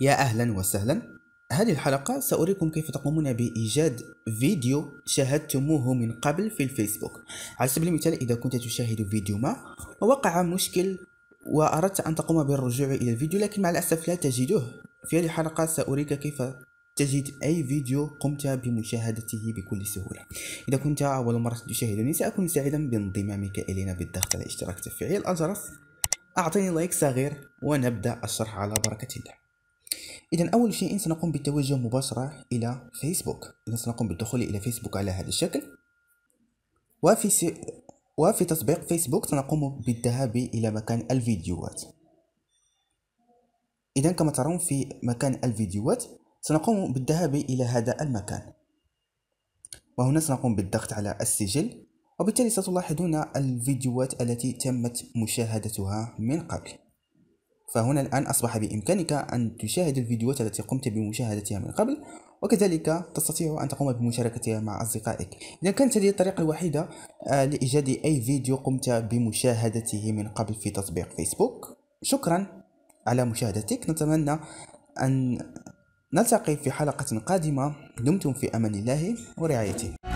يا أهلا وسهلا هذه الحلقة سأريكم كيف تقومون بإيجاد فيديو شاهدتموه من قبل في الفيسبوك على سبيل المثال إذا كنت تشاهد فيديو ما ووقع مشكل وأردت أن تقوم بالرجوع إلى الفيديو لكن مع الأسف لا تجده في هذه الحلقة سأريك كيف تجد أي فيديو قمت بمشاهدته بكل سهولة إذا كنت أول مرة تشاهدني سأكون سعيدا بانضمامك إلينا بالضغط على اشتراك تفعيل الجرس أعطيني لايك صغير ونبدأ الشرح على بركة الله إذا أول شيء سنقوم بالتوجه مباشرة إلى فيسبوك إذا سنقوم بالدخول إلى فيسبوك على هذا الشكل وفي س... وفي تطبيق فيسبوك سنقوم بالذهاب إلى مكان الفيديوهات إذا كما ترون في مكان الفيديوهات سنقوم بالذهاب إلى هذا المكان وهنا سنقوم بالضغط على السجل وبالتالي ستلاحظون الفيديوهات التي تمت مشاهدتها من قبل فهنا الآن أصبح بإمكانك أن تشاهد الفيديوهات التي قمت بمشاهدتها من قبل وكذلك تستطيع أن تقوم بمشاركتها مع أصدقائك إذا كانت هذه الطريقة الوحيدة آه، لإيجاد أي فيديو قمت بمشاهدته من قبل في تطبيق فيسبوك شكرا على مشاهدتك نتمنى أن نلتقي في حلقة قادمة دمتم في أمان الله ورعايته